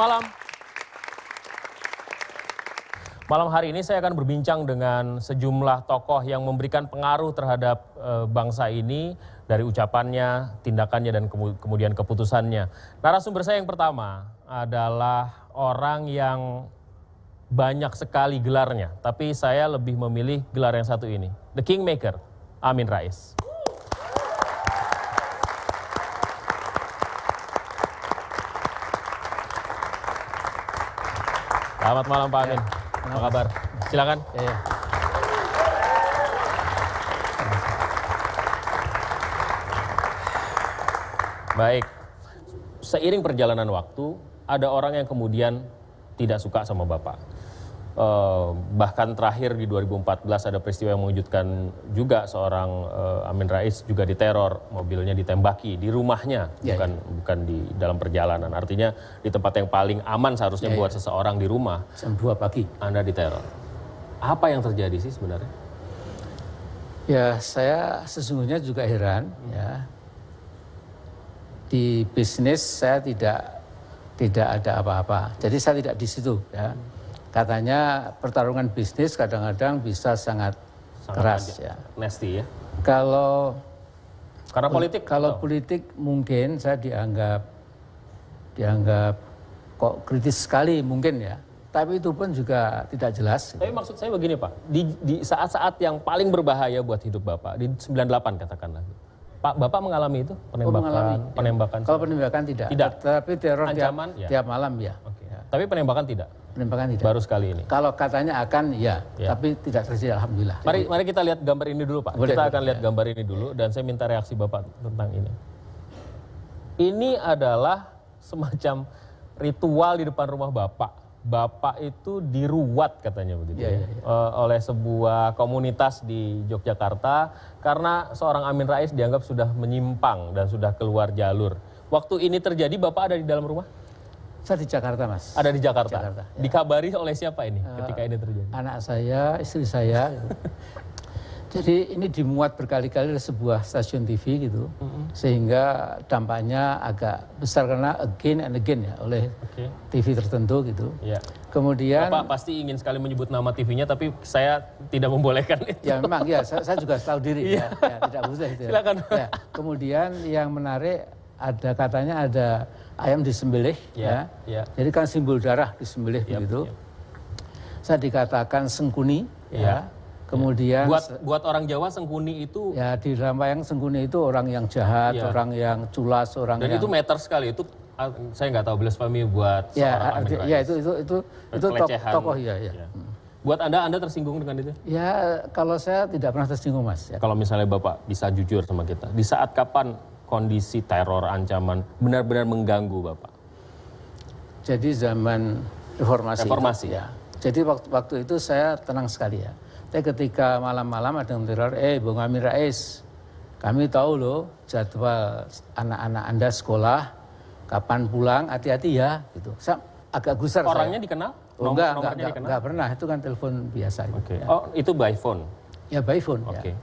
Malam. Malam hari ini saya akan berbincang dengan sejumlah tokoh yang memberikan pengaruh terhadap uh, bangsa ini dari ucapannya, tindakannya dan kemudian keputusannya. Narasumber saya yang pertama adalah orang yang banyak sekali gelarnya, tapi saya lebih memilih gelar yang satu ini, The Kingmaker, Amin Rais. Selamat malam Pak Amin. Ya. Apa kabar? Silakan. Ya, ya. Baik. Seiring perjalanan waktu, ada orang yang kemudian tidak suka sama Bapak Uh, bahkan terakhir di 2014 ada peristiwa yang mengejutkan juga seorang uh, Amin Rais juga diteror, mobilnya ditembaki di rumahnya, yeah, ya. bukan yeah. bukan di dalam perjalanan. Artinya di tempat yang paling aman seharusnya yeah, buat ya. seseorang di rumah. Jam 2 pagi Anda diteror. Apa yang terjadi sih sebenarnya? Ya, saya sesungguhnya juga heran hmm. ya. Di bisnis saya tidak tidak ada apa-apa. Jadi saya tidak di situ ya. Hmm katanya pertarungan bisnis kadang kadang bisa sangat keras ya. Nasty ya. Kalau karena politik kalau atau? politik mungkin saya dianggap dianggap kok kritis sekali mungkin ya. Tapi itu pun juga tidak jelas. Tapi gitu. maksud saya begini Pak, di saat-saat yang paling berbahaya buat hidup Bapak, di 98 katakanlah. Pak, Bapak mengalami itu oh, penembakan? Oh, mengalami. Ya. Penembakan. Ya. Kalau penembakan tidak. Tidak. Tapi teror Ancaman, tiap, ya. tiap malam ya. Okay. ya. Tapi penembakan tidak penembakan tidak. Baru sekali ini. Kalau katanya akan ya, ya. tapi tidak terjadi alhamdulillah. Mari Jadi, mari kita lihat gambar ini dulu Pak. Boleh, kita akan ya. lihat gambar ini dulu dan saya minta reaksi Bapak tentang ini. Ini adalah semacam ritual di depan rumah Bapak. Bapak itu diruat katanya begitu ya, ya, ya. ya. Eh, oleh sebuah komunitas di Yogyakarta karena seorang Amin Rais dianggap sudah menyimpang dan sudah keluar jalur. Waktu ini terjadi Bapak ada di dalam rumah? Saya di Jakarta, Mas. Ada di Jakarta. Jakarta ya. Dikabari oleh siapa ini uh, ketika ini terjadi? Anak saya, istri saya. Jadi ini dimuat berkali-kali oleh sebuah stasiun TV gitu, mm -hmm. sehingga dampaknya agak besar karena again and again ya oleh okay. TV tertentu gitu. Yeah. Kemudian Bapak pasti ingin sekali menyebut nama TV-nya, tapi saya tidak membolehkan ya, itu. Ya memang ya, saya, juga tahu diri iya. ya, ya, tidak boleh. Ya. Silakan. Ya. Kemudian yang menarik ada katanya ada ayam disembelih ya, Yeah. Ya. jadi kan simbol darah disembelih yep, begitu Yep. saya dikatakan sengkuni ya, ya. kemudian buat buat orang Jawa sengkuni itu ya di dalam wayang sengkuni itu orang yang jahat yeah. orang yang culas orang dan yang, itu meter sekali itu ah, saya nggak tahu belas blasfemi buat ya, arti, ah, ya itu itu itu itu tokoh ya, ya. ya. Hmm. Buat Anda, Anda tersinggung dengan itu? Ya, kalau saya tidak pernah tersinggung, Mas. Ya. Kalau misalnya Bapak bisa jujur sama kita, di saat kapan kondisi teror ancaman benar-benar mengganggu Bapak? Jadi zaman reformasi. Reformasi. Itu, ya. Jadi waktu, waktu itu saya tenang sekali ya. Tapi ketika malam-malam ada yang teror, eh Bung Amir Rais, kami tahu loh jadwal anak-anak Anda sekolah, kapan pulang, hati-hati ya. gitu. Saya agak gusar Orangnya saya. dikenal? Oh, enggak, enggak, enggak, enggak pernah, itu kan telepon biasa. Gitu, okay. ya. Oh, itu by phone? Ya, by phone. Okay. Ya.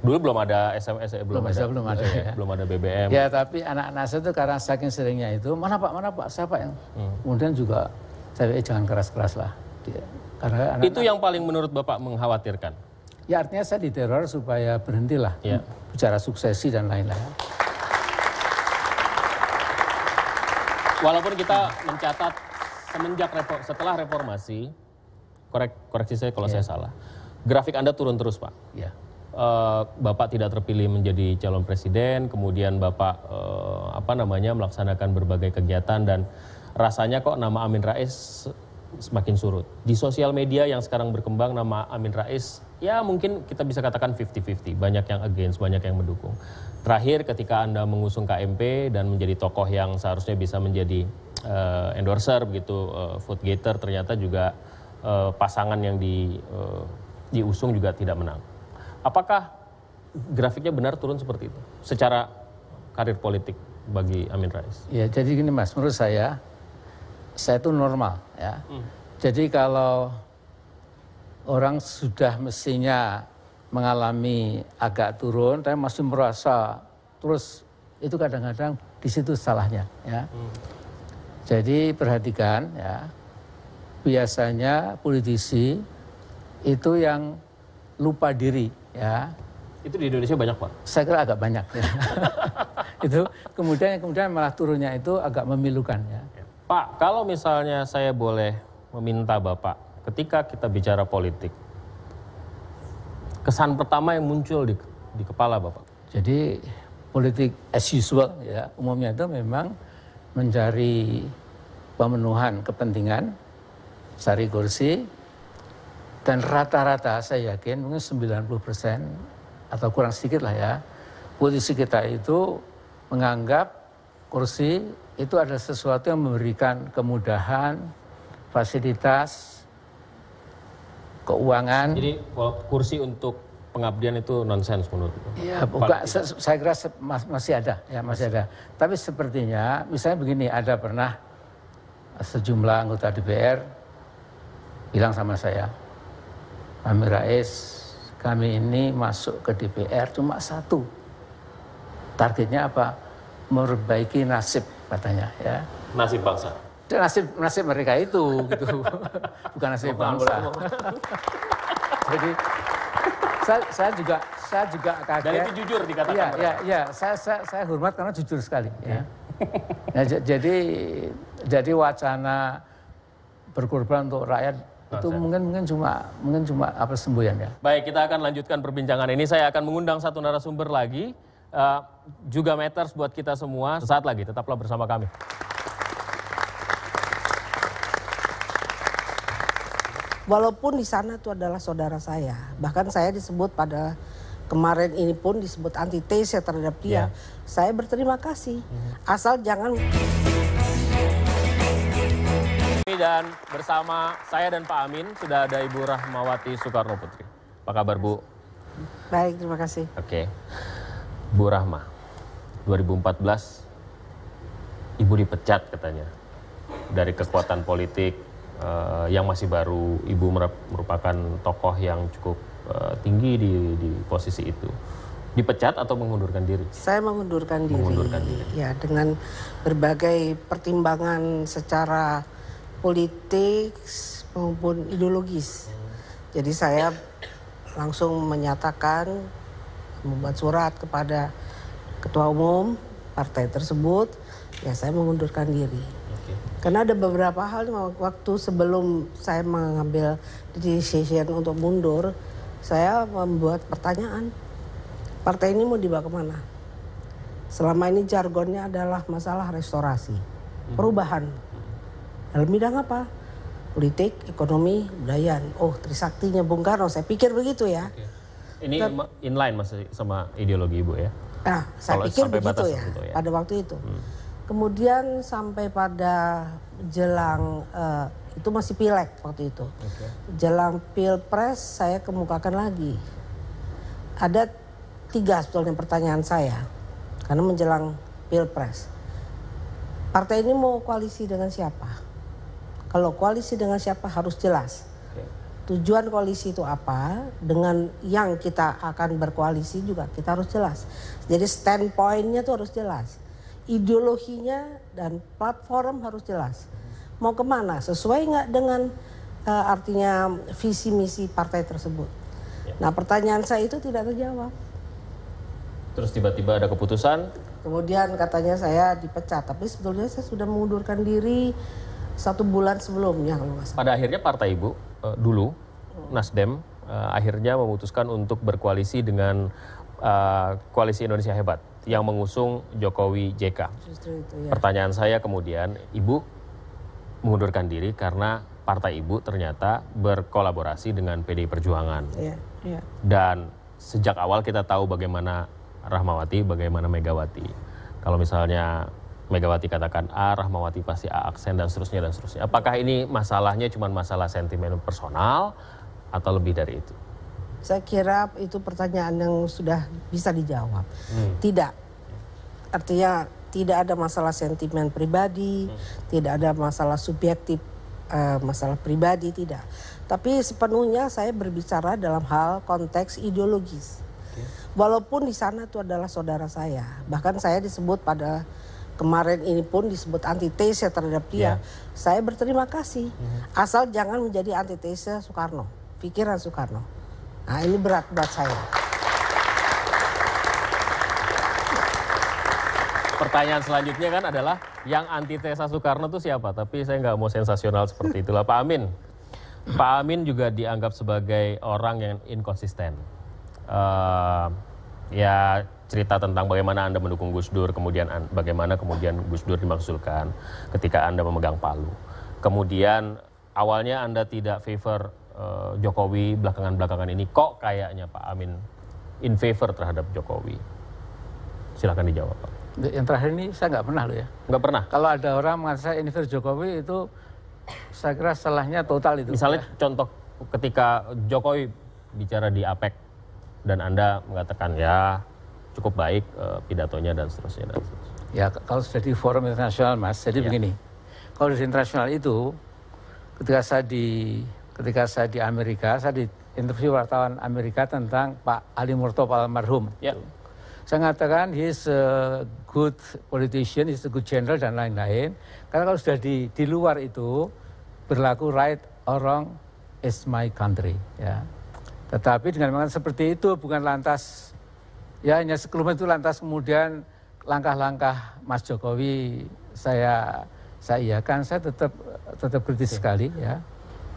Dulu belum ada SMS, ya, belum, belum ada, belum ada, ya. belum ada BBM. Ya, tapi anak-anak saya itu karena saking seringnya itu, mana pak, mana pak, siapa yang, hmm. kemudian juga saya eh, jangan keras-keras lah. karena anak, itu yang paling menurut bapak mengkhawatirkan. Ya artinya saya diteror supaya berhentilah ya. bicara suksesi dan lain-lain. Walaupun kita mencatat semenjak repo, setelah reformasi, korek, koreksi saya kalau ya. saya salah, grafik Anda turun terus Pak. Ya. Eh, Bapak tidak terpilih menjadi calon presiden, kemudian Bapak eh, apa namanya melaksanakan berbagai kegiatan dan rasanya kok nama Amin Rais semakin surut. Di sosial media yang sekarang berkembang nama Amin Rais ya mungkin kita bisa katakan 50-50, banyak yang against, banyak yang mendukung. Terakhir ketika Anda mengusung KMP dan menjadi tokoh yang seharusnya bisa menjadi uh, endorser begitu uh, food gator ternyata juga uh, pasangan yang di uh, diusung juga tidak menang. Apakah grafiknya benar turun seperti itu secara karir politik bagi Amin Rais? Ya, jadi gini Mas, menurut saya saya itu normal ya. Hmm. Jadi kalau orang sudah mestinya mengalami agak turun tapi masih merasa terus itu kadang-kadang di situ salahnya ya. Hmm. Jadi perhatikan ya. Biasanya politisi itu yang lupa diri ya itu di Indonesia banyak pak saya kira agak banyak ya. itu kemudian kemudian malah turunnya itu agak memilukan ya. ya pak kalau misalnya saya boleh meminta bapak ketika kita bicara politik kesan pertama yang muncul di di kepala bapak jadi politik as usual ya umumnya itu memang mencari pemenuhan kepentingan cari kursi dan rata-rata saya yakin mungkin 90 persen atau kurang sedikit lah ya, politisi kita itu menganggap kursi itu adalah sesuatu yang memberikan kemudahan, fasilitas, keuangan. Jadi kursi untuk pengabdian itu nonsens menurut ya buka, Saya kira masih ada, ya masih ada. Tapi sepertinya, misalnya begini, ada pernah sejumlah anggota DPR bilang sama saya, Amir Rais, kami ini masuk ke DPR cuma satu. Targetnya apa? Memperbaiki nasib katanya ya. Nasib bangsa. nasib nasib mereka itu gitu. Bukan nasib bangsa. Jadi saya, saya juga saya juga kaget. Dan itu jujur dikatakan. Iya, iya, ya. saya, saya saya hormat karena jujur sekali ya. Iya. Nah, jadi jadi wacana berkorban untuk rakyat itu mungkin mungkin cuma mungkin cuma apa semboyan ya. Baik, kita akan lanjutkan perbincangan ini. Saya akan mengundang satu narasumber lagi. Uh, juga matters buat kita semua. Sesaat lagi tetaplah bersama kami. Walaupun di sana itu adalah saudara saya, bahkan saya disebut pada kemarin ini pun disebut antitesis ya terhadap dia. Yeah. Saya berterima kasih. Mm -hmm. Asal jangan ini Dan bersama saya dan Pak Amin sudah ada Ibu Rahmawati Soekarno Putri. Apa kabar Bu? Baik, terima kasih. Oke. Okay. Bu Rahma, 2014 Ibu dipecat katanya dari kekuatan politik uh, yang masih baru. Ibu merupakan tokoh yang cukup uh, tinggi di, di posisi itu dipecat atau mengundurkan diri? Saya mengundurkan diri. Mengundurkan diri. Ya, dengan berbagai pertimbangan secara politik maupun ideologis. Jadi saya langsung menyatakan membuat surat kepada ketua umum partai tersebut, ya saya mengundurkan diri. Karena ada beberapa hal waktu sebelum saya mengambil decision untuk mundur, saya membuat pertanyaan, partai ini mau dibawa kemana? Selama ini jargonnya adalah masalah restorasi, hmm. perubahan. Dalam bidang apa? Politik, ekonomi, budaya. Oh, trisaktinya Bung Karno. Saya pikir begitu ya. Oke. Ini Ter inline masih sama ideologi Ibu ya? Nah, saya Kalau pikir begitu ya, itu, ya, pada waktu itu. Hmm. Kemudian sampai pada jelang uh, itu masih pilek waktu itu. Okay. Jelang pilpres saya kemukakan lagi. Ada tiga sebetulnya pertanyaan saya karena menjelang pilpres. Partai ini mau koalisi dengan siapa? Kalau koalisi dengan siapa harus jelas. Ya. Tujuan koalisi itu apa? Dengan yang kita akan berkoalisi juga kita harus jelas. Jadi standpointnya itu harus jelas. Ideologinya dan platform harus jelas. Mau kemana? Sesuai nggak dengan uh, artinya visi misi partai tersebut? Ya. Nah pertanyaan saya itu tidak terjawab. Terus tiba-tiba ada keputusan, Kemudian katanya saya dipecat, tapi sebetulnya saya sudah mengundurkan diri satu bulan sebelumnya kalau Pada akhirnya partai ibu uh, dulu Nasdem uh, akhirnya memutuskan untuk berkoalisi dengan uh, koalisi Indonesia Hebat yang mengusung Jokowi JK. Justru itu, ya. Pertanyaan saya kemudian, ibu mengundurkan diri karena partai ibu ternyata berkolaborasi dengan PDI Perjuangan. Ya, ya. Dan sejak awal kita tahu bagaimana Rahmawati, bagaimana Megawati. Kalau misalnya Megawati katakan A, Rahmawati pasti A aksen dan seterusnya dan seterusnya. Apakah ini masalahnya cuma masalah sentimen personal atau lebih dari itu? Saya kira itu pertanyaan yang sudah bisa dijawab. Hmm. Tidak. Artinya tidak ada masalah sentimen pribadi, hmm. tidak ada masalah subjektif, eh, masalah pribadi tidak. Tapi sepenuhnya saya berbicara dalam hal konteks ideologis. Okay. Walaupun di sana itu adalah saudara saya, bahkan saya disebut pada kemarin ini pun disebut antitesa terhadap dia. Yeah. Saya berterima kasih. Mm-hmm. Asal jangan menjadi antitesa Soekarno, pikiran Soekarno. Nah, ini berat buat saya. Pertanyaan selanjutnya kan adalah yang antitesa Soekarno itu siapa? Tapi saya nggak mau sensasional seperti itulah Pak Amin. Pak Amin juga dianggap sebagai orang yang inkonsisten. Uh, ya cerita tentang bagaimana Anda mendukung Gus Dur, kemudian bagaimana kemudian Gus Dur dimaksudkan ketika Anda memegang Palu. Kemudian awalnya Anda tidak favor uh, Jokowi belakangan-belakangan ini kok kayaknya Pak Amin in favor terhadap Jokowi. Silahkan dijawab Pak. Yang terakhir ini saya nggak pernah loh ya. Nggak pernah. Kalau ada orang mengatakan saya in favor Jokowi itu saya kira salahnya total itu. Misalnya ya. contoh ketika Jokowi bicara di APEC dan Anda mengatakan ya cukup baik uh, pidatonya dan seterusnya dan seterusnya. Ya kalau sudah di forum internasional mas, jadi ya. begini, kalau di internasional itu ketika saya di ketika saya di Amerika, saya di interview wartawan Amerika tentang Pak Ali Murtob almarhum. Ya. Saya mengatakan he's a good politician, he's a good general dan lain-lain. Karena kalau sudah di di luar itu berlaku right or wrong is my country. Ya. Tetapi dengan mengatakan seperti itu bukan lantas ya hanya sebelum itu lantas kemudian langkah-langkah Mas Jokowi saya saya iakan saya tetap tetap kritis Oke. sekali ya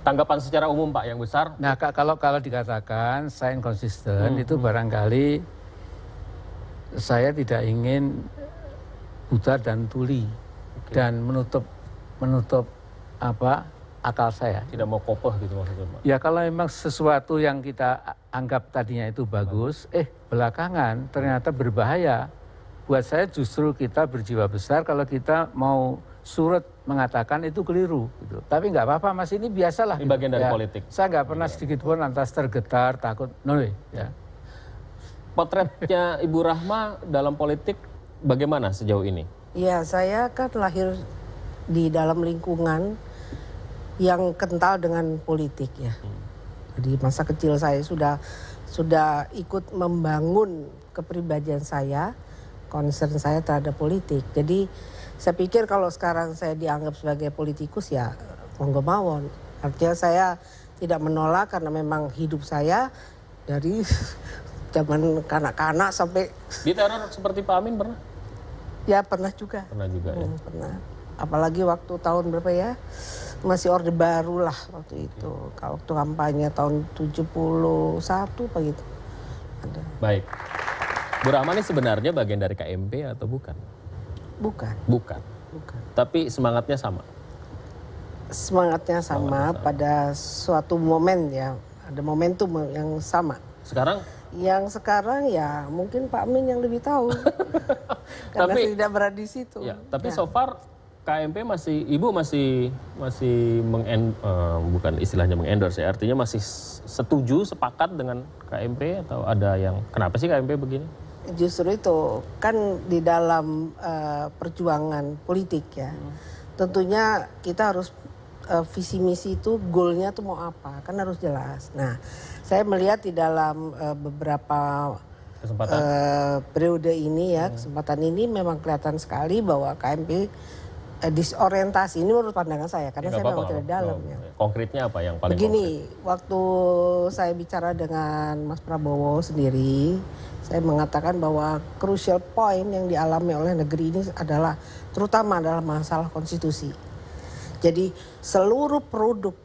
tanggapan secara umum Pak yang besar nah kalau kalau dikatakan saya inkonsisten hmm. itu barangkali saya tidak ingin buta dan tuli Oke. dan menutup menutup apa akal saya. Tidak mau kopeh gitu maksudnya Pak? Ya kalau memang sesuatu yang kita anggap tadinya itu bagus, eh belakangan ternyata berbahaya. Buat saya justru kita berjiwa besar kalau kita mau surut mengatakan itu keliru. Gitu. Tapi nggak apa-apa mas ini biasalah. Ini gitu. bagian dari ya. politik. Saya nggak pernah iya. sedikit pun lantas tergetar, takut. No way. Ya. Potretnya Ibu Rahma dalam politik bagaimana sejauh ini? Ya saya kan lahir di dalam lingkungan yang kental dengan politik ya. Di masa kecil saya sudah sudah ikut membangun kepribadian saya, concern saya terhadap politik. Jadi saya pikir kalau sekarang saya dianggap sebagai politikus ya monggo mawon. Artinya saya tidak menolak karena memang hidup saya dari zaman kanak-kanak sampai diteror seperti Pak Amin pernah? Ya pernah juga. Pernah juga ya. hmm, ya. Pernah apalagi waktu tahun berapa ya masih orde baru lah waktu itu kalau waktu kampanye tahun 71 apa gitu ada baik Bu Rahma ini sebenarnya bagian dari KMP atau bukan bukan bukan bukan tapi semangatnya sama semangatnya sama, sama. pada suatu momen ya ada momentum yang sama sekarang yang sekarang ya mungkin Pak Min yang lebih tahu karena tapi, tidak berada di situ. Ya, tapi ya. so far KMP masih ibu masih masih mengen uh, eh, bukan istilahnya mengendorse ya artinya masih setuju sepakat dengan KMP atau ada yang kenapa sih KMP begini? Justru itu kan di dalam uh, perjuangan politik ya hmm. tentunya kita harus uh, visi misi itu goalnya tuh mau apa kan harus jelas. Nah saya melihat di dalam uh, beberapa kesempatan. Uh, periode ini ya hmm. kesempatan ini memang kelihatan sekali bahwa KMP Eh, disorientasi ini menurut pandangan saya karena ya, saya memang tidak dalam ya. Konkretnya apa yang paling Begini, konkret? waktu saya bicara dengan Mas Prabowo sendiri, saya mengatakan bahwa crucial point yang dialami oleh negeri ini adalah terutama adalah masalah konstitusi. Jadi seluruh produk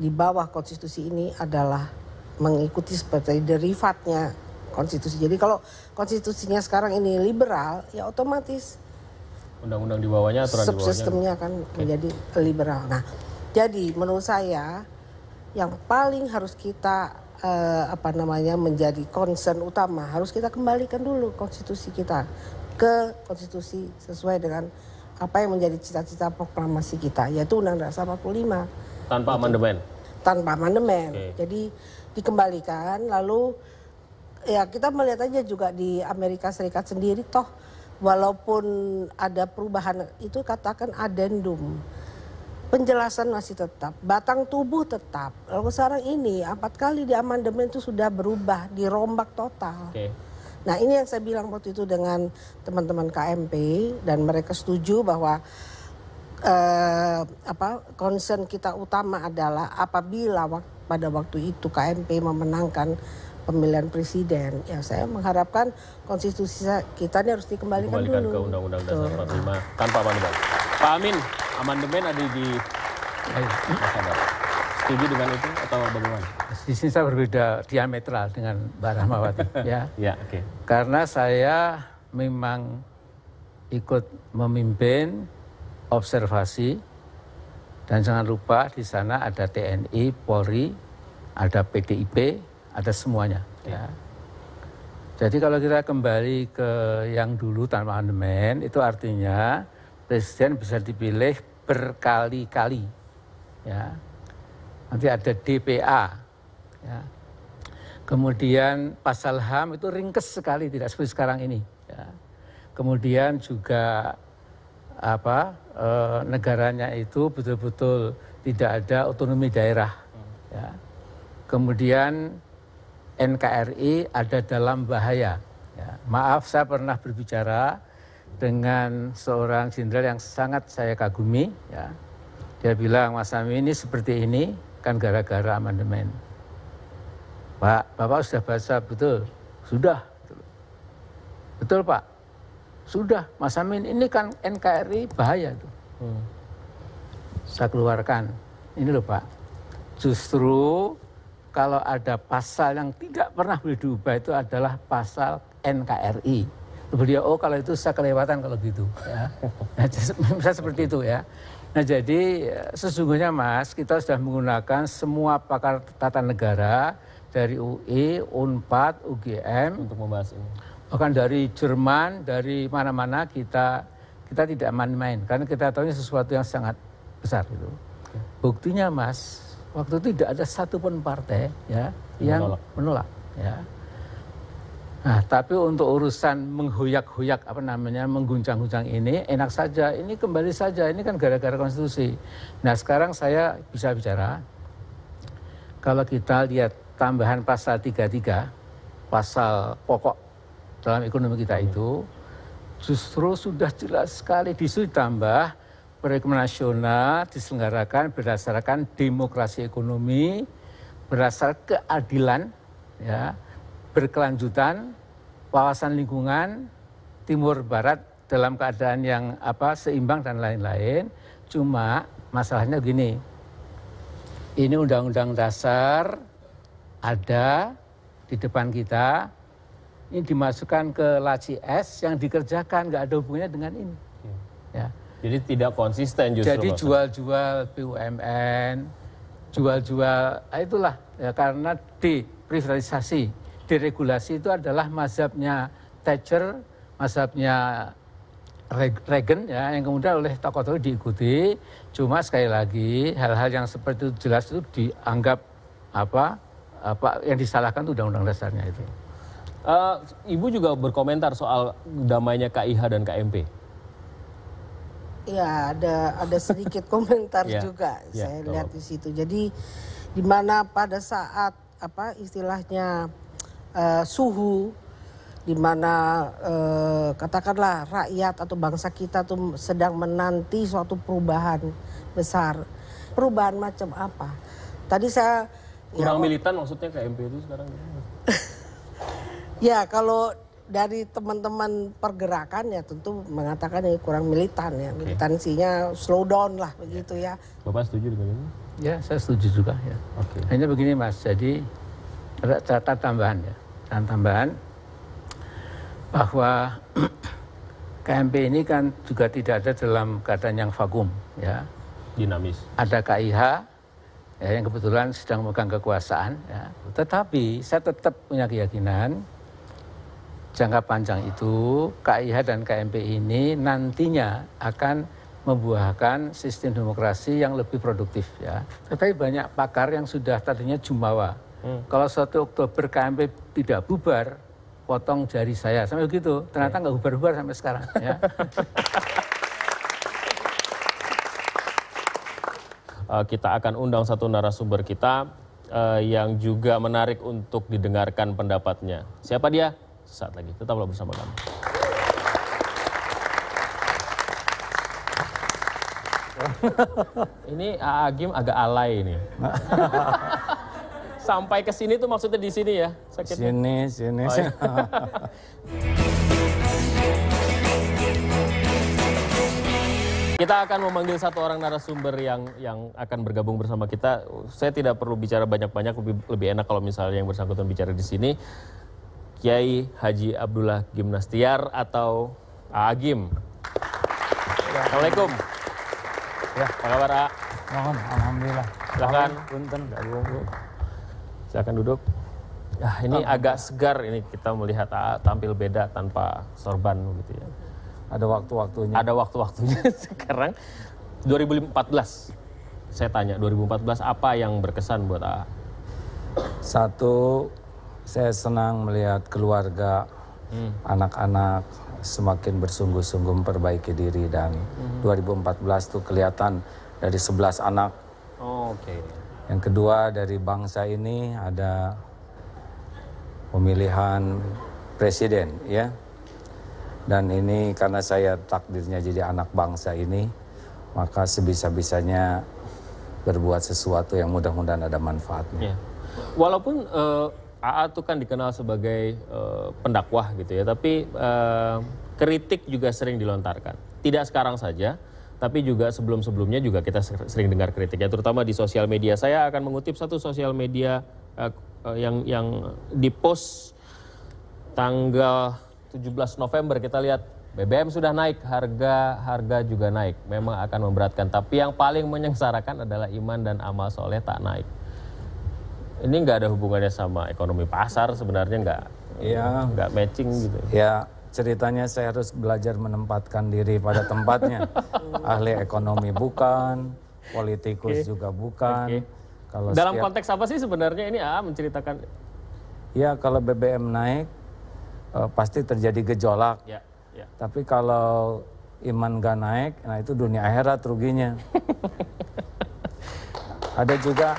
di bawah konstitusi ini adalah mengikuti seperti derivatnya konstitusi. Jadi kalau konstitusinya sekarang ini liberal, ya otomatis undang-undang di bawahnya aturan subsistemnya di gitu. kan okay. menjadi liberal. Nah, jadi menurut saya yang paling harus kita eh, apa namanya menjadi concern utama harus kita kembalikan dulu konstitusi kita ke konstitusi sesuai dengan apa yang menjadi cita-cita proklamasi kita yaitu Undang-Undang Dasar 45 tanpa amandemen. Tanpa amandemen. Okay. Jadi dikembalikan lalu ya kita melihat aja juga di Amerika Serikat sendiri toh walaupun ada perubahan itu katakan adendum penjelasan masih tetap, batang tubuh tetap. Lalu sekarang ini empat kali di amandemen itu sudah berubah, dirombak total. Okay. Nah ini yang saya bilang waktu itu dengan teman-teman KMP dan mereka setuju bahwa eh, apa concern kita utama adalah apabila wak pada waktu itu KMP memenangkan pemilihan presiden. Ya saya mengharapkan konstitusi kita ini harus dikembalikan, dikembalikan dulu. ke Undang-Undang Dasar 45 tanpa amandemen. Pak Amin, amandemen ada di Setuju dengan itu atau bagaimana? Di sini saya berbeda diametral dengan Mbak Rahmawati ya. Ya, oke. Okay. Karena saya memang ikut memimpin observasi dan jangan lupa di sana ada TNI, Polri, ada PDIP, ada semuanya. Ya. Jadi kalau kita kembali ke yang dulu tanpa amandemen, itu artinya presiden bisa dipilih berkali-kali. Ya. Nanti ada DPA. Ya. Kemudian pasal HAM itu ringkes sekali, tidak seperti sekarang ini. Ya. Kemudian juga apa e, negaranya itu betul-betul tidak ada otonomi daerah. Ya. Kemudian nkri ada dalam bahaya. Ya, maaf, saya pernah berbicara dengan seorang jenderal yang sangat saya kagumi. Ya. Dia bilang, Mas Amin ini seperti ini kan gara-gara amandemen. Pak, Bapak sudah baca betul? Sudah. Betul Pak? Sudah. Mas Amin, ini kan NKRI bahaya. Tuh. Hmm. Saya keluarkan. Ini loh Pak. Justru kalau ada pasal yang tidak pernah boleh diubah itu adalah pasal NKRI. Beliau, oh kalau itu saya kelewatan kalau gitu. Ya. Nah, saya seperti itu ya. Nah jadi eh, sesungguhnya Mas, kita sudah menggunakan semua pakar tata negara dari UI, UNPAD, UGM. Untuk membahas ini. Bahkan dari Jerman, dari mana-mana kita kita tidak main-main. Karena kita tahu ini sesuatu yang sangat besar itu. Buktinya Mas, waktu itu tidak ada satupun partai ya yang menolak, ya. Nah, tapi untuk urusan menghuyak-huyak apa namanya, mengguncang-guncang ini enak saja, ini kembali saja, ini kan gara-gara konstitusi. Nah, sekarang saya bisa bicara kalau kita lihat tambahan pasal 33, pasal pokok dalam ekonomi kita itu justru sudah jelas sekali disitu tambah Perekonomian nasional diselenggarakan berdasarkan demokrasi ekonomi, berdasar keadilan, ya, berkelanjutan, wawasan lingkungan, timur barat dalam keadaan yang apa seimbang dan lain-lain. Cuma masalahnya gini, ini undang-undang dasar ada di depan kita, ini dimasukkan ke laci es yang dikerjakan nggak ada hubungannya dengan ini. Iya. Ya. Jadi tidak konsisten justru. Jadi jual-jual BUMN, jual-jual ah, itulah ya, karena deprivatisasi, deregulasi itu adalah mazhabnya Thatcher, mazhabnya Reagan ya yang kemudian oleh tokoh-tokoh diikuti. Cuma sekali lagi hal-hal yang seperti itu jelas itu dianggap apa apa yang disalahkan itu undang-undang dasarnya itu. Uh, Ibu juga berkomentar soal damainya KIH dan KMP. Ya, ada ada sedikit komentar yeah. juga yeah, saya lihat di situ. Jadi di mana pada saat apa istilahnya uh, suhu di mana uh, katakanlah rakyat atau bangsa kita tuh sedang menanti suatu perubahan besar. Perubahan macam apa? Tadi saya kurang ya, militan maksudnya ke MP itu sekarang. ya, kalau dari teman-teman pergerakan ya tentu mengatakan yang kurang militan ya militansinya slow down lah ya. begitu ya. Bapak setuju dengan ini? Ya saya setuju juga ya. Okay. Hanya begini mas, jadi ada catatan tambahan ya, catatan tambahan bahwa KMP ini kan juga tidak ada dalam keadaan yang vakum ya. Dinamis. Ada KIH ya, yang kebetulan sedang memegang kekuasaan ya. Tetapi saya tetap punya keyakinan jangka panjang itu kih dan kmp ini nantinya akan membuahkan sistem demokrasi yang lebih produktif ya. Tapi banyak pakar yang sudah tadinya jumawa. Hmm. Kalau 1 Oktober KMP tidak bubar, potong jari saya. Sampai begitu. Ternyata ya. nggak bubar-bubar sampai sekarang ya. Eh, kita akan undang satu narasumber kita eh, yang juga menarik untuk didengarkan pendapatnya. Siapa dia? sesaat lagi, tetaplah bersama kami. ini Agim ah, ah, agak alay ini. Sampai ke sini tuh maksudnya di sini ya sakitnya. Sini, sini. Oh, iya. kita akan memanggil satu orang narasumber yang yang akan bergabung bersama kita. Saya tidak perlu bicara banyak-banyak, lebih, lebih enak kalau misalnya yang bersangkutan bicara di sini. Kiai Haji Abdullah Gimnastiar atau Agim. Ya, Assalamualaikum. Ya. Apa kabar, A? Mohon, Alhamdulillah. Silakan. Punten, Silakan duduk. Ya, ini Tampak. agak segar ini kita melihat A tampil beda tanpa sorban gitu ya. Ada waktu-waktunya. Ada waktu-waktunya sekarang 2014. Saya tanya 2014 apa yang berkesan buat A? Satu saya senang melihat keluarga hmm. anak-anak hmm. semakin bersungguh-sungguh memperbaiki diri dan hmm. 2014 itu kelihatan dari 11 anak. Oh, Oke. Okay. Yang kedua dari bangsa ini ada pemilihan presiden ya. Dan ini karena saya takdirnya jadi anak bangsa ini, maka sebisa-bisanya berbuat sesuatu yang mudah-mudahan ada manfaatnya. Yeah. Walaupun uh AA itu kan dikenal sebagai uh, pendakwah gitu ya, tapi uh, kritik juga sering dilontarkan. Tidak sekarang saja, tapi juga sebelum-sebelumnya juga kita sering dengar kritik ya, terutama di sosial media. Saya akan mengutip satu sosial media uh, yang yang dipost tanggal 17 November kita lihat BBM sudah naik, harga harga juga naik. Memang akan memberatkan, tapi yang paling menyengsarakan adalah iman dan amal soleh tak naik ini nggak ada hubungannya sama ekonomi pasar sebenarnya nggak ya nggak matching gitu ya ceritanya saya harus belajar menempatkan diri pada tempatnya ahli ekonomi bukan politikus okay. juga bukan okay. kalau dalam setiap, konteks apa sih sebenarnya ini ah menceritakan ya kalau BBM naik eh, pasti terjadi gejolak ya, ya. tapi kalau iman gak naik nah itu dunia akhirat ruginya ada juga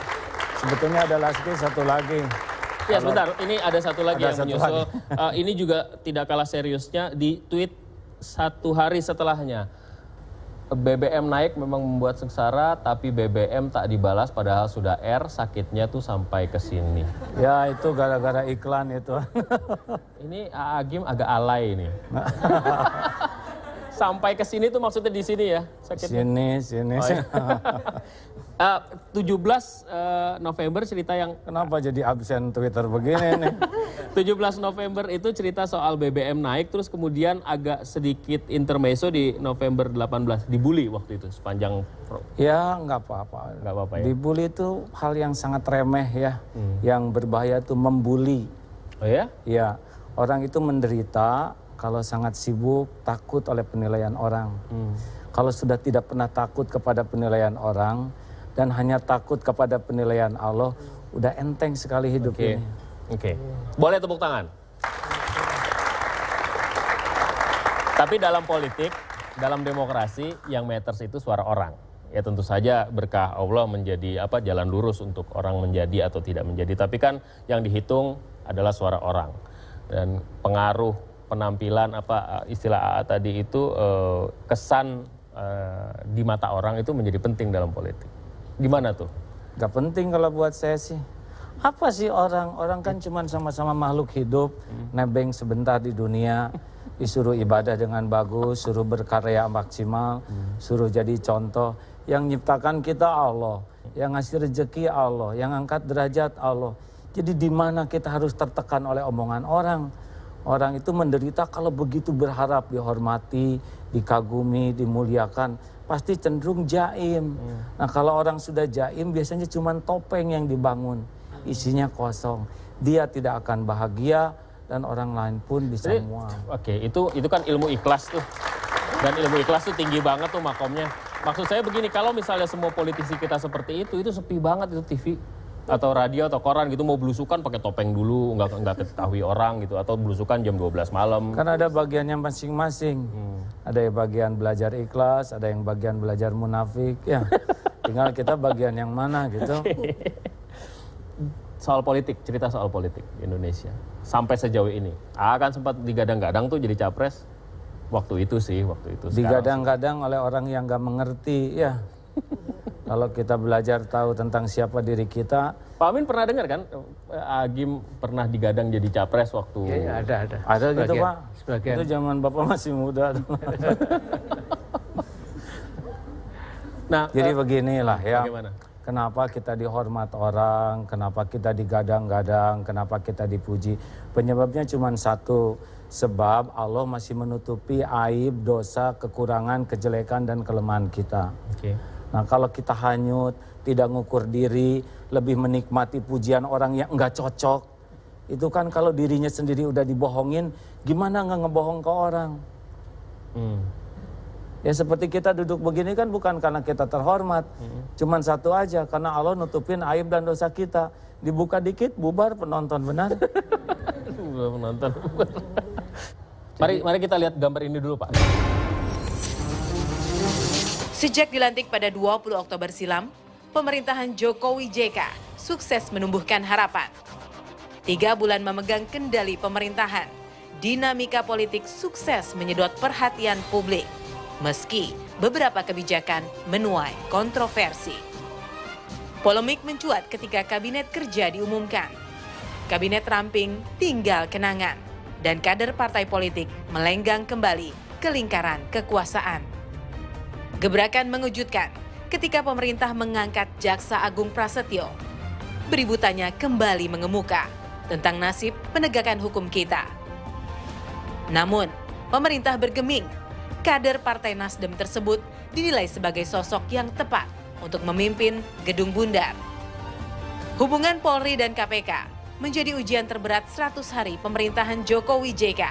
Sebetulnya ada lagi satu lagi. Ya sebentar, ini ada satu lagi ada yang satu menyusul. Lagi. uh, ini juga tidak kalah seriusnya di tweet satu hari setelahnya. BBM naik memang membuat sengsara, tapi BBM tak dibalas padahal sudah R, sakitnya tuh sampai ke sini. Ya itu gara-gara iklan itu. ini Agim agak alay ini. sampai ke sini tuh maksudnya di sini ya? Sakitnya. Sini, sini. Oh, iya. Uh, 17 uh, November cerita yang kenapa jadi absen Twitter begini nih? 17 November itu cerita soal BBM naik terus kemudian agak sedikit intermezzo di November 18 dibully waktu itu sepanjang Ya nggak apa-apa. Nggak apa-apa ya. Dibully itu hal yang sangat remeh ya, hmm. yang berbahaya itu membuli. Oh ya? Ya orang itu menderita kalau sangat sibuk takut oleh penilaian orang. Hmm. Kalau sudah tidak pernah takut kepada penilaian orang dan hanya takut kepada penilaian Allah, udah enteng sekali hidup okay. ini. Oke. Okay. Boleh tepuk tangan. Tapi dalam politik, dalam demokrasi yang matters itu suara orang. Ya tentu saja berkah Allah menjadi apa jalan lurus untuk orang menjadi atau tidak menjadi. Tapi kan yang dihitung adalah suara orang dan pengaruh penampilan apa istilah AA tadi itu eh, kesan eh, di mata orang itu menjadi penting dalam politik. Gimana tuh? Gak penting kalau buat saya sih. Apa sih orang? Orang kan iya. cuma sama-sama makhluk hidup, hmm. nebeng sebentar di dunia, disuruh ibadah dengan bagus, suruh berkarya maksimal, hmm. suruh jadi contoh. Yang nyiptakan kita Allah, yang ngasih rezeki Allah, yang angkat derajat Allah. Jadi di mana kita harus tertekan oleh omongan orang? Orang itu menderita kalau begitu berharap dihormati, dikagumi, dimuliakan pasti cenderung jaim. Iya. Nah, kalau orang sudah jaim biasanya cuma topeng yang dibangun, isinya kosong. Dia tidak akan bahagia dan orang lain pun bisa Jadi, muak. Oke, okay. itu itu kan ilmu ikhlas tuh. Dan ilmu ikhlas tuh tinggi banget tuh makomnya. Maksud saya begini, kalau misalnya semua politisi kita seperti itu, itu sepi banget itu TV atau radio atau koran gitu mau belusukan pakai topeng dulu nggak nggak ketahui orang gitu atau belusukan jam 12 malam kan ada bagiannya masing-masing hmm. ada yang bagian belajar ikhlas ada yang bagian belajar munafik ya tinggal kita bagian yang mana gitu okay. soal politik cerita soal politik Indonesia sampai sejauh ini akan ah, sempat digadang-gadang tuh jadi capres waktu itu sih waktu itu digadang-gadang oleh orang yang nggak mengerti ya Kalau kita belajar tahu tentang siapa diri kita. Pak Amin pernah dengar kan, eh, Agim pernah digadang jadi capres waktu. Iya, ya, ada, ada. Ada gitu, sebagian, gitu Pak? Sebagian. Itu zaman Bapak masih muda. nah, jadi uh, beginilah ya. Bagaimana? Kenapa kita dihormat orang, kenapa kita digadang-gadang, kenapa kita dipuji. Penyebabnya cuma satu, sebab Allah masih menutupi aib, dosa, kekurangan, kejelekan, dan kelemahan kita. Okay. Nah kalau kita hanyut, tidak ngukur diri, lebih menikmati pujian orang yang nggak cocok, itu kan kalau dirinya sendiri udah dibohongin, gimana nggak ngebohong ke orang? Hmm. Ya seperti kita duduk begini kan bukan karena kita terhormat, hmm. cuman satu aja karena Allah nutupin aib dan dosa kita. Dibuka dikit, bubar penonton benar. penonton. mari mari kita lihat gambar ini dulu pak. Sejak dilantik pada 20 Oktober silam, pemerintahan Jokowi JK sukses menumbuhkan harapan. Tiga bulan memegang kendali pemerintahan, dinamika politik sukses menyedot perhatian publik, meski beberapa kebijakan menuai kontroversi. Polemik mencuat ketika kabinet kerja diumumkan. Kabinet ramping tinggal kenangan, dan kader partai politik melenggang kembali ke lingkaran kekuasaan. Gebrakan mengejutkan ketika pemerintah mengangkat Jaksa Agung Prasetyo. Beributannya kembali mengemuka tentang nasib penegakan hukum kita. Namun, pemerintah bergeming kader Partai Nasdem tersebut dinilai sebagai sosok yang tepat untuk memimpin Gedung Bundar. Hubungan Polri dan KPK menjadi ujian terberat 100 hari pemerintahan Jokowi JK.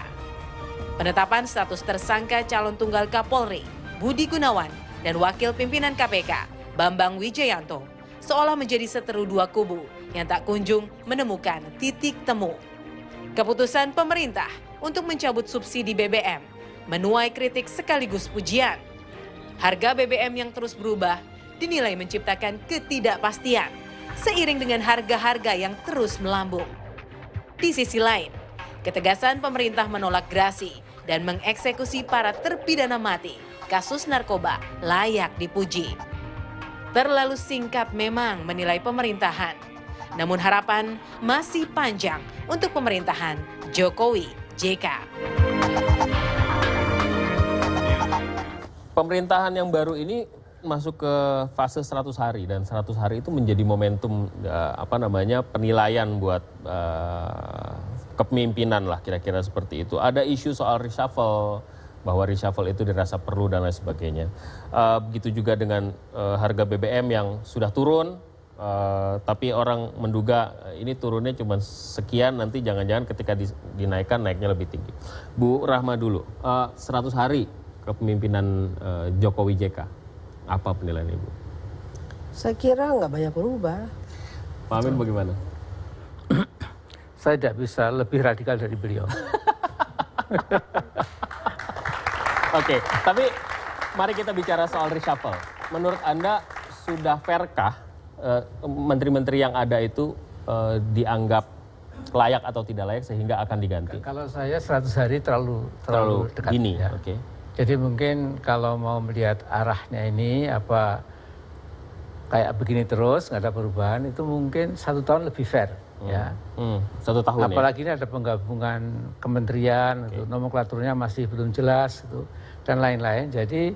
Penetapan status tersangka calon tunggal Kapolri Budi Gunawan dan Wakil Pimpinan KPK Bambang Wijayanto seolah menjadi seteru dua kubu yang tak kunjung menemukan titik temu. Keputusan pemerintah untuk mencabut subsidi BBM menuai kritik sekaligus pujian. Harga BBM yang terus berubah dinilai menciptakan ketidakpastian seiring dengan harga-harga yang terus melambung. Di sisi lain, ketegasan pemerintah menolak grasi dan mengeksekusi para terpidana mati kasus narkoba layak dipuji. Terlalu singkat memang menilai pemerintahan, namun harapan masih panjang untuk pemerintahan Jokowi JK. Pemerintahan yang baru ini masuk ke fase 100 hari dan 100 hari itu menjadi momentum uh, apa namanya penilaian buat uh, kepemimpinan lah kira-kira seperti itu. Ada isu soal reshuffle bahwa reshuffle itu dirasa perlu dan lain sebagainya. Uh, begitu juga dengan uh, harga BBM yang sudah turun, uh, tapi orang menduga ini turunnya cuma sekian, nanti jangan-jangan ketika dinaikkan naiknya lebih tinggi. Bu Rahma dulu, uh, 100 hari kepemimpinan uh, Jokowi JK, apa penilaian Ibu? Saya kira nggak banyak berubah. Pak Amin bagaimana? Saya tidak bisa lebih radikal dari beliau. Oke, okay. tapi mari kita bicara soal reshuffle. Menurut Anda sudah fairkah eh, menteri-menteri yang ada itu uh, dianggap layak atau tidak layak sehingga akan diganti? Kalau saya 100 hari terlalu terlalu, terlalu dekat. Ini, ya. oke. Okay. Jadi mungkin kalau mau melihat arahnya ini apa kayak begini terus nggak ada perubahan itu mungkin satu tahun lebih fair. Hmm. ya. Hmm. Satu tahun. Ya? Apalagi ya? ini ada penggabungan kementerian, okay. Itu, nomenklaturnya masih belum jelas itu dan lain-lain. Jadi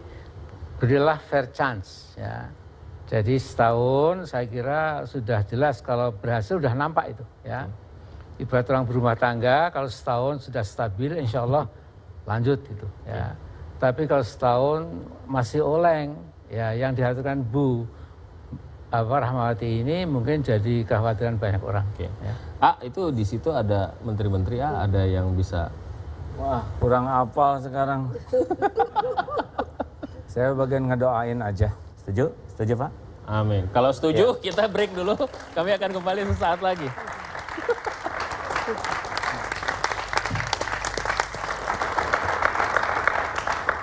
berilah fair chance ya. Jadi setahun saya kira sudah jelas kalau berhasil sudah nampak itu ya. Hmm. Ibarat orang berumah tangga kalau setahun sudah stabil insya Allah lanjut itu. ya. Okay. Hmm. Tapi kalau setahun masih oleng ya yang diharapkan bu apa Rahmawati ini mungkin jadi kekhawatiran banyak orang. Oke. Ya. Ah itu di situ ada menteri-menteri ah ada yang bisa. Wah kurang apal sekarang. Saya bagian ngedoain aja. Setuju? Setuju Pak? Amin. Kalau setuju ya. kita break dulu. Kami akan kembali sesaat lagi.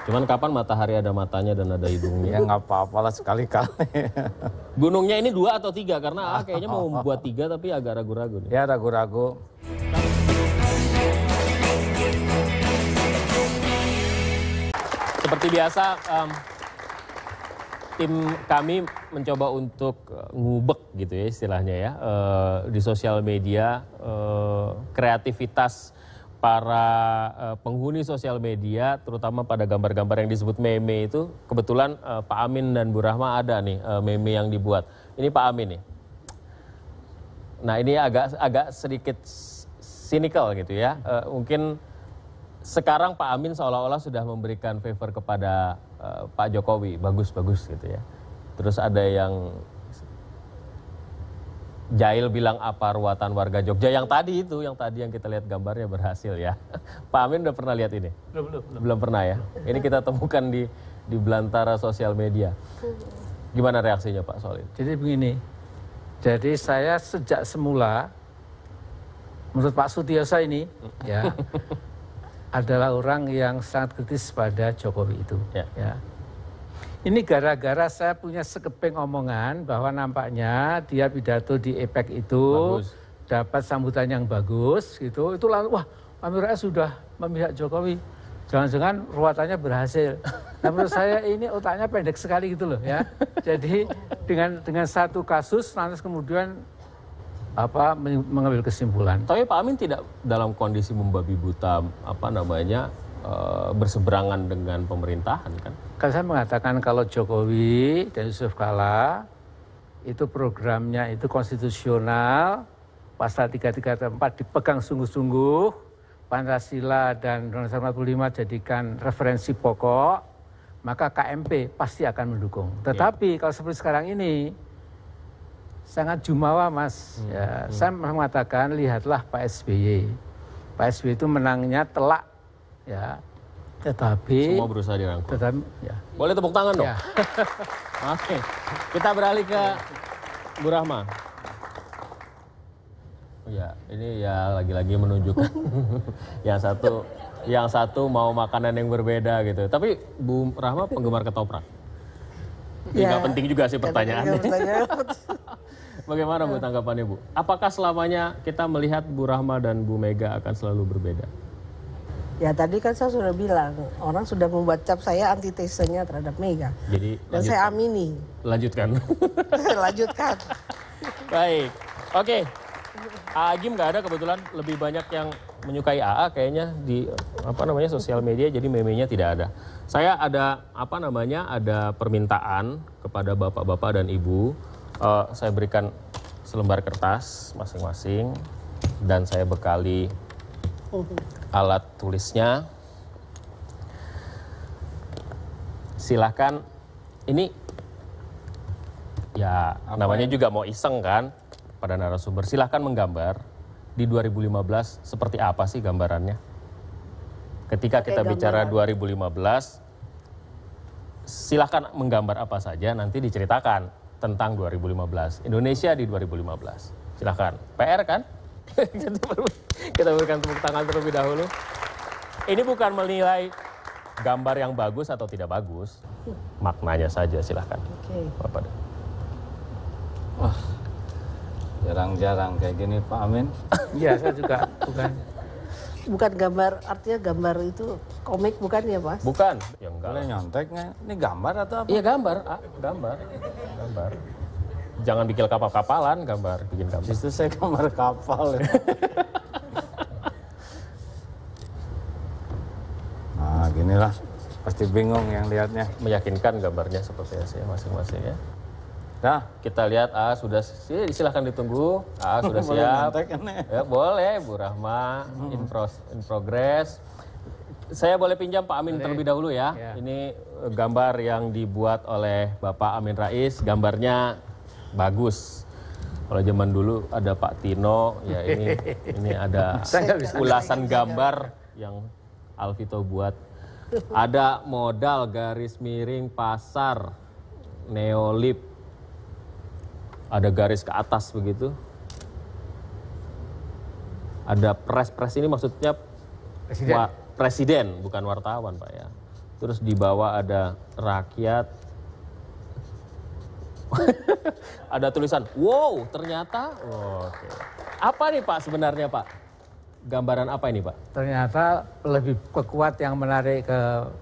Cuman kapan matahari ada matanya dan ada hidungnya? ya nggak apa-apalah sekali-kali. Gunungnya ini dua atau tiga? Karena ah, kayaknya mau membuat tiga tapi agak ragu-ragu. Ya ragu-ragu. Seperti biasa, um, tim kami mencoba untuk eh, ngubek gitu ya istilahnya ya uh, di sosial media uh, kreativitas para eh, penghuni sosial media, terutama pada gambar-gambar yang disebut meme itu, kebetulan eh, Pak Amin dan Bu Rahma ada nih eh, meme yang dibuat. Ini Pak Amin nih. Nah ini agak agak sedikit sinikal gitu ya. mungkin sekarang Pak Amin seolah-olah sudah memberikan favor kepada Pak Jokowi, bagus-bagus gitu ya. Terus ada yang Jail bilang apa ruatan warga Jogja yang tadi itu, yang tadi yang kita lihat gambarnya berhasil ya. Pak Amin udah pernah lihat ini? Belum, belum, belum. belum pernah ya. Ini kita temukan di di belantara sosial media. Gimana reaksinya Pak soal Jadi begini, jadi saya sejak semula, menurut Pak Sutioso ini, ya, adalah orang yang sangat kritis pada Jokowi itu. Ya. ya ini gara-gara saya punya sekeping omongan bahwa nampaknya dia pidato di EPEC itu bagus. dapat sambutan yang bagus gitu. Itu lalu wah Amir S sudah memihak Jokowi. Jangan-jangan ruatannya berhasil. Nah, menurut saya ini otaknya pendek sekali gitu loh ya. Jadi dengan dengan satu kasus lantas kemudian apa mengambil kesimpulan. Tapi Pak Amin tidak dalam kondisi membabi buta apa namanya e, berseberangan dengan pemerintahan kan? Kan saya mengatakan kalau Jokowi dan Yusuf Kala itu programnya itu konstitusional, pasal 334 dipegang sungguh-sungguh, Pancasila dan Undang-Undang 45 jadikan referensi pokok, maka KMP pasti akan mendukung. Ya. Tetapi ya. kalau seperti sekarang ini, sangat jumawa mas. Hmm. Ya, hmm. Saya mengatakan lihatlah Pak SBY. Pak SBY itu menangnya telak ya tetapi semua berusaha dirangkul. Tetapi, ya. Boleh tepuk tangan dong. Ya. Oke, kita beralih ke Bu Rahma. Oh ya, ini ya lagi-lagi menunjukkan yang satu yang satu mau makanan yang berbeda gitu. Tapi Bu Rahma penggemar ketoprak. Ya, ya, penting juga sih pertanyaannya. Pertanyaan. Bagaimana Bu tanggapannya Bu? Apakah selamanya kita melihat Bu Rahma dan Bu Mega akan selalu berbeda? Ya tadi kan saya sudah bilang orang sudah membuat cap saya antitesenya terhadap Mega. Jadi dan lanjutkan. saya amini. Lanjutkan. lanjutkan. Baik. Oke. Okay. Ah, Agim nggak ada kebetulan lebih banyak yang menyukai AA kayaknya di apa namanya sosial media jadi meme-nya tidak ada. Saya ada apa namanya ada permintaan kepada bapak-bapak dan ibu. Uh, saya berikan selembar kertas masing-masing dan saya bekali oh alat tulisnya. Silahkan, ini ya Apa namanya ya? juga mau iseng kan pada narasumber. Silahkan menggambar di 2015 seperti apa sih gambarannya? Ketika Oke, kita gambaran. bicara 2015, silahkan menggambar apa saja nanti diceritakan tentang 2015. Indonesia di 2015. Silahkan. PR kan? kita berikan tepuk tangan terlebih dahulu. Ini bukan menilai gambar yang bagus atau tidak bagus, maknanya saja silahkan. Oke. Okay. Wah, jarang-jarang kayak gini Pak Amin. Iya, saya juga bukan. Bukan gambar, artinya gambar itu komik bukan ya Mas? Bukan. Yang enggak. Boleh nyontek Ini gambar atau apa? Iya gambar, ah, gambar. Gambar jangan bikin kapal-kapalan gambar, bikin kapal. Justru saya gambar kapal. Ya. nah, ginilah pasti bingung yang lihatnya. Meyakinkan gambarnya seperti saya masing-masing ya. Nah, kita lihat A ah, sudah silahkan ditunggu. A ah, sudah siap. Kan ya? ya, boleh Bu Rahma hmm. in, pro, in progress. Saya boleh pinjam Pak Amin terlebih dahulu ya. ya. Ini eh, gambar yang dibuat oleh Bapak Amin Rais. Gambarnya bagus. Kalau zaman dulu ada Pak Tino, ya ini ini ada ulasan gambar yang Alvito buat. Ada modal garis miring pasar neolip. Ada garis ke atas begitu. Ada pres-pres ini maksudnya presiden. presiden bukan wartawan, Pak ya. Terus di bawah ada rakyat, ada tulisan, wow ternyata. Oh, Apa nih Pak sebenarnya Pak? Gambaran apa ini Pak? Ternyata lebih kekuat yang menarik ke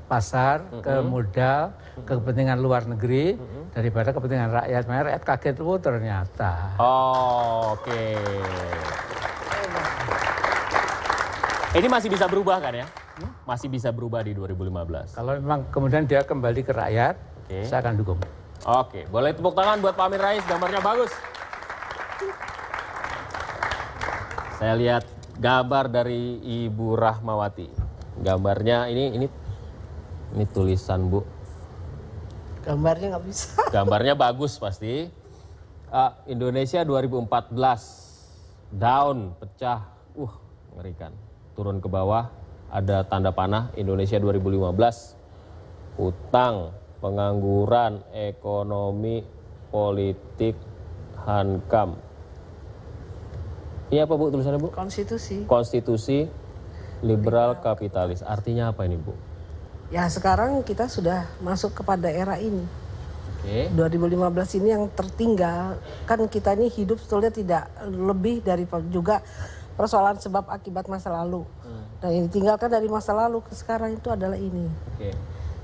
pasar, mm -hmm. ke modal, mm -hmm. ke kepentingan luar negeri mm -hmm. daripada kepentingan rakyat. Makanya rakyat kaget, tuh oh, ternyata. Oh, oke. Okay. Ini masih bisa berubah kan ya? Hmm? Masih bisa berubah di 2015. Kalau memang kemudian dia kembali ke rakyat, okay. saya akan dukung. Oke, boleh tepuk tangan buat Pak Amin Rais, gambarnya bagus. Saya lihat gambar dari Ibu Rahmawati. Gambarnya ini ini ini tulisan Bu. Gambarnya nggak bisa. Gambarnya bagus pasti. Uh, Indonesia 2014 down pecah, uh mengerikan. Turun ke bawah ada tanda panah Indonesia 2015 utang pengangguran, ekonomi, politik, hankam. Iya apa Bu tulisannya Bu? Konstitusi. Konstitusi liberal kapitalis. Artinya apa ini Bu? Ya sekarang kita sudah masuk kepada era ini. Okay. 2015 ini yang tertinggal kan kita ini hidup sebetulnya tidak lebih dari juga persoalan sebab akibat masa lalu. Hmm. Nah yang ditinggalkan dari masa lalu ke sekarang itu adalah ini. Okay.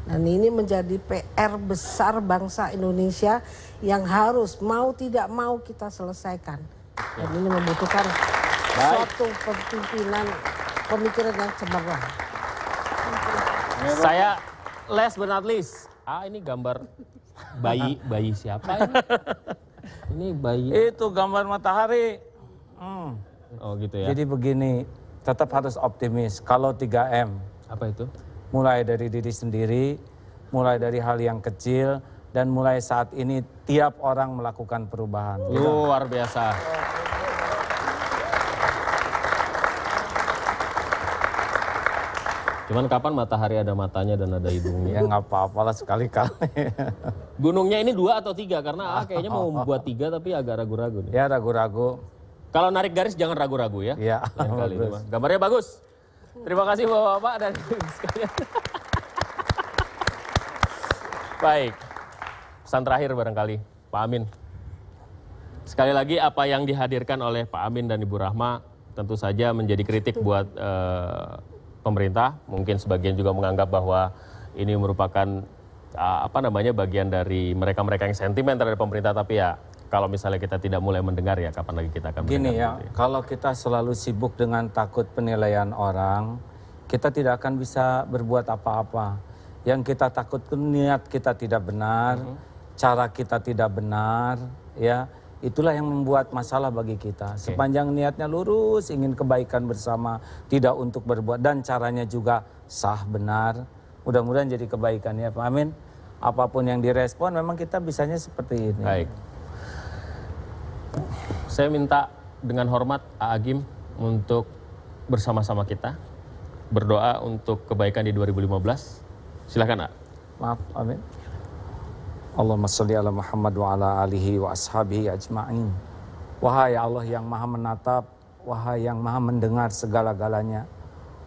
Dan ini menjadi PR besar bangsa Indonesia yang harus mau tidak mau kita selesaikan. Dan ini membutuhkan Baik. suatu pemimpinan pemikiran yang cemerlang. Saya les Bernard Ah ini gambar bayi bayi siapa ini? Ini bayi. Itu gambar matahari. Hmm. Oh gitu ya. Jadi begini, tetap harus optimis kalau 3M. Apa itu? mulai dari diri sendiri, mulai dari hal yang kecil, dan mulai saat ini tiap orang melakukan perubahan. Luar biasa. Cuman kapan matahari ada matanya dan ada hidungnya? Ya nggak apa-apalah sekali-kali. Gunungnya ini dua atau tiga? Karena ah, kayaknya mau membuat tiga tapi agak ragu-ragu. Ya ragu-ragu. Kalau narik garis jangan ragu-ragu ya. Iya. Gambarnya bagus. Terima kasih Bapak-bapak dan sekalian. Baik. Pesan terakhir barangkali Pak Amin. Sekali lagi apa yang dihadirkan oleh Pak Amin dan Ibu Rahma tentu saja menjadi kritik buat uh, pemerintah. Mungkin sebagian juga menganggap bahwa ini merupakan uh, apa namanya bagian dari mereka-mereka yang sentimen terhadap pemerintah tapi ya kalau misalnya kita tidak mulai mendengar ya kapan lagi kita akan Gini mendengar? Ya, Gini gitu ya, kalau kita selalu sibuk dengan takut penilaian orang, kita tidak akan bisa berbuat apa-apa. Yang kita takut niat kita tidak benar, mm -hmm. cara kita tidak benar, ya itulah yang membuat masalah bagi kita. Okay. Sepanjang niatnya lurus, ingin kebaikan bersama, tidak untuk berbuat dan caranya juga sah benar. Mudah-mudahan jadi kebaikan ya, Pak Amin. Apapun yang direspon, memang kita bisanya seperti ini. Baik saya minta dengan hormat Agim untuk bersama-sama kita berdoa untuk kebaikan di 2015. Silakan, Pak. Maaf, amin. Allahumma salli ala Muhammad wa ala alihi wa ashabihi ajma'in. Wahai Allah yang maha menatap, wahai yang maha mendengar segala-galanya,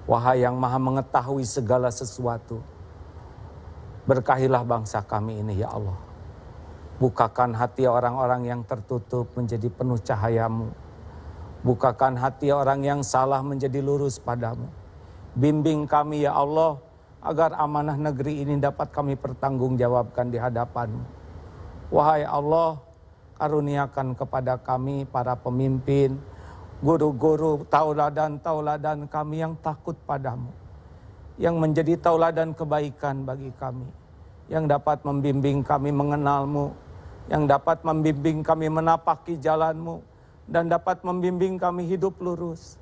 wahai yang maha mengetahui segala sesuatu, berkahilah bangsa kami ini ya Allah Bukakan hati orang-orang yang tertutup menjadi penuh cahayamu. Bukakan hati orang yang salah menjadi lurus padamu. Bimbing kami ya Allah, agar amanah negeri ini dapat kami pertanggungjawabkan di hadapanmu. Wahai Allah, karuniakan kepada kami para pemimpin, guru-guru, tauladan-tauladan kami yang takut padamu. Yang menjadi tauladan kebaikan bagi kami yang dapat membimbing kami mengenalmu, yang dapat membimbing kami menapaki jalanmu dan dapat membimbing kami hidup lurus.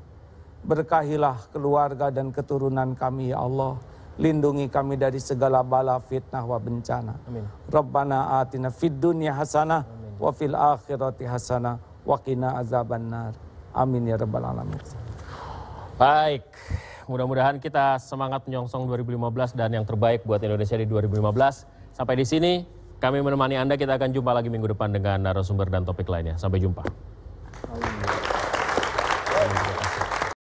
Berkahilah keluarga dan keturunan kami ya Allah. Lindungi kami dari segala bala fitnah wa bencana. Amin. Rabbana atina fid dunya hasanah wa fil akhirati hasanah wa qina azabannar. Amin ya rabbal alamin. Baik, mudah-mudahan kita semangat menyongsong 2015 dan yang terbaik buat Indonesia di 2015. Sampai di sini kami menemani Anda, kita akan jumpa lagi minggu depan dengan narasumber dan topik lainnya. Sampai jumpa.